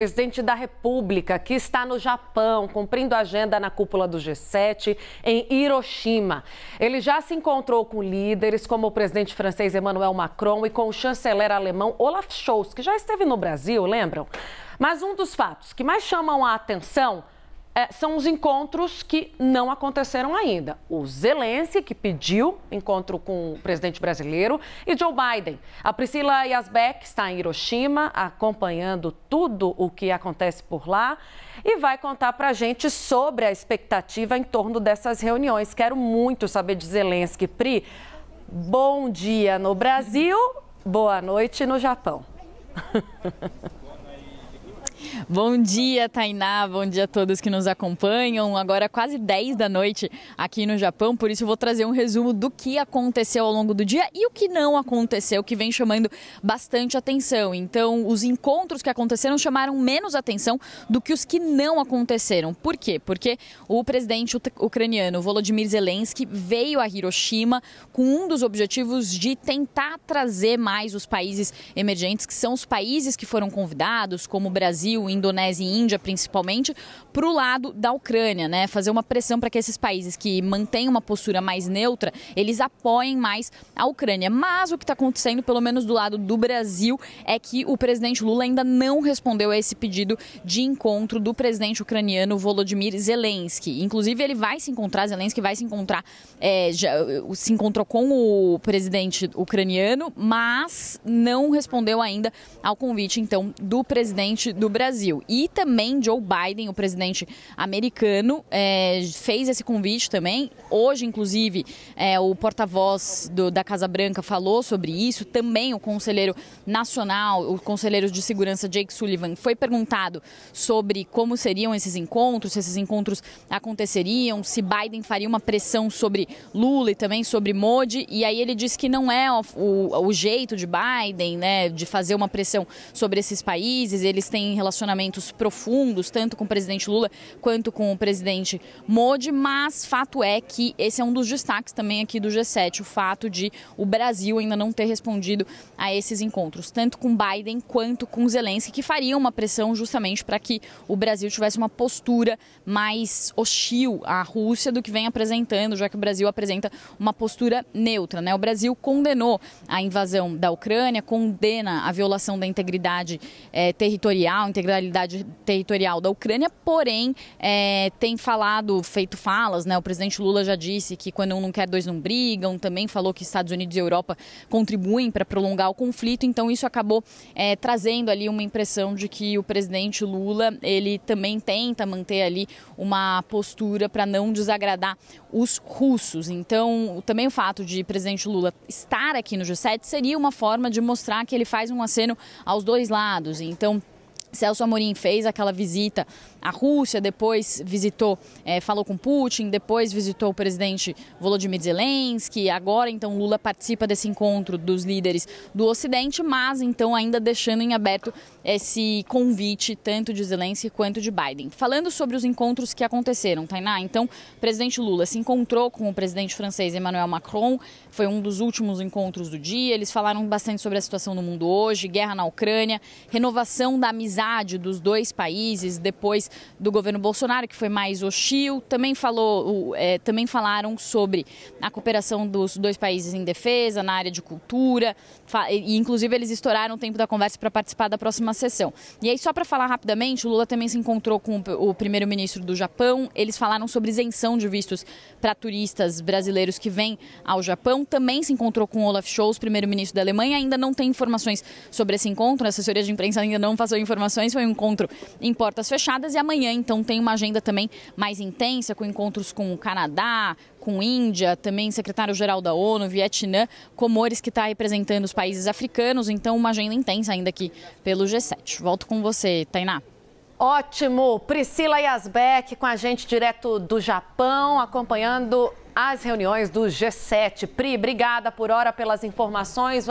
Presidente da República, que está no Japão, cumprindo a agenda na cúpula do G7 em Hiroshima. Ele já se encontrou com líderes como o presidente francês Emmanuel Macron e com o chanceler alemão Olaf Scholz, que já esteve no Brasil, lembram? Mas um dos fatos que mais chamam a atenção é, são os encontros que não aconteceram ainda. O Zelensky, que pediu encontro com o presidente brasileiro, e Joe Biden. A Priscila Yasbeck está em Hiroshima, acompanhando tudo o que acontece por lá e vai contar para a gente sobre a expectativa em torno dessas reuniões. Quero muito saber de Zelensky. Pri, bom dia no Brasil, boa noite no Japão. Bom dia, Tainá. Bom dia a todos que nos acompanham. Agora é quase 10 da noite aqui no Japão, por isso eu vou trazer um resumo do que aconteceu ao longo do dia e o que não aconteceu, que vem chamando bastante atenção. Então, os encontros que aconteceram chamaram menos atenção do que os que não aconteceram. Por quê? Porque o presidente ucraniano Volodymyr Zelensky veio a Hiroshima com um dos objetivos de tentar trazer mais os países emergentes, que são os países que foram convidados, como o Brasil, Brasil, Indonésia e Índia, principalmente, para o lado da Ucrânia, né? Fazer uma pressão para que esses países que mantêm uma postura mais neutra, eles apoiem mais a Ucrânia. Mas o que está acontecendo, pelo menos do lado do Brasil, é que o presidente Lula ainda não respondeu a esse pedido de encontro do presidente ucraniano Volodymyr Zelensky. Inclusive, ele vai se encontrar, Zelensky vai se encontrar, é, já, se encontrou com o presidente ucraniano, mas não respondeu ainda ao convite, então, do presidente do Brasil. Brasil. E também Joe Biden, o presidente americano, é, fez esse convite também. Hoje, inclusive, é, o porta-voz da Casa Branca falou sobre isso. Também o conselheiro nacional, o conselheiro de segurança Jake Sullivan, foi perguntado sobre como seriam esses encontros, se esses encontros aconteceriam, se Biden faria uma pressão sobre Lula e também sobre Modi. E aí ele disse que não é o, o, o jeito de Biden, né, de fazer uma pressão sobre esses países. Eles têm relações relacionamentos profundos, tanto com o presidente Lula quanto com o presidente Modi, mas fato é que esse é um dos destaques também aqui do G7, o fato de o Brasil ainda não ter respondido a esses encontros, tanto com Biden quanto com Zelensky, que fariam uma pressão justamente para que o Brasil tivesse uma postura mais hostil à Rússia do que vem apresentando, já que o Brasil apresenta uma postura neutra. Né? O Brasil condenou a invasão da Ucrânia, condena a violação da integridade eh, territorial, integridade integralidade territorial da Ucrânia, porém é, tem falado, feito falas, né? O presidente Lula já disse que quando um não quer, dois não brigam, também falou que Estados Unidos e Europa contribuem para prolongar o conflito, então isso acabou é, trazendo ali uma impressão de que o presidente Lula, ele também tenta manter ali uma postura para não desagradar os russos. Então, também o fato de o presidente Lula estar aqui no G7 seria uma forma de mostrar que ele faz um aceno aos dois lados. Então, Celso Amorim fez aquela visita à Rússia, depois visitou, é, falou com Putin, depois visitou o presidente Volodymyr Zelensky. Agora, então, Lula participa desse encontro dos líderes do Ocidente, mas então ainda deixando em aberto esse convite tanto de Zelensky quanto de Biden. Falando sobre os encontros que aconteceram, Tainá, então o presidente Lula se encontrou com o presidente francês Emmanuel Macron, foi um dos últimos encontros do dia. Eles falaram bastante sobre a situação no mundo hoje, guerra na Ucrânia, renovação da amizade dos dois países depois do governo Bolsonaro, que foi mais hostil. Também, falou, é, também falaram sobre a cooperação dos dois países em defesa, na área de cultura, e inclusive eles estouraram o tempo da conversa para participar da próxima sessão. E aí, só para falar rapidamente, o Lula também se encontrou com o primeiro-ministro do Japão. Eles falaram sobre isenção de vistos para turistas brasileiros que vêm ao Japão. Também se encontrou com Olaf Scholz, primeiro-ministro da Alemanha. Ainda não tem informações sobre esse encontro. A assessoria de imprensa ainda não passou informações. Foi um encontro em portas fechadas. E amanhã, então, tem uma agenda também mais intensa, com encontros com o Canadá, com Índia, também secretário-geral da ONU, Vietnã, Comores, que está representando os países africanos. Então, uma agenda intensa ainda aqui pelo G7. Volto com você, Tainá. Ótimo! Priscila Yasbeck com a gente direto do Japão, acompanhando as reuniões do G7. Pri, obrigada por hora pelas informações.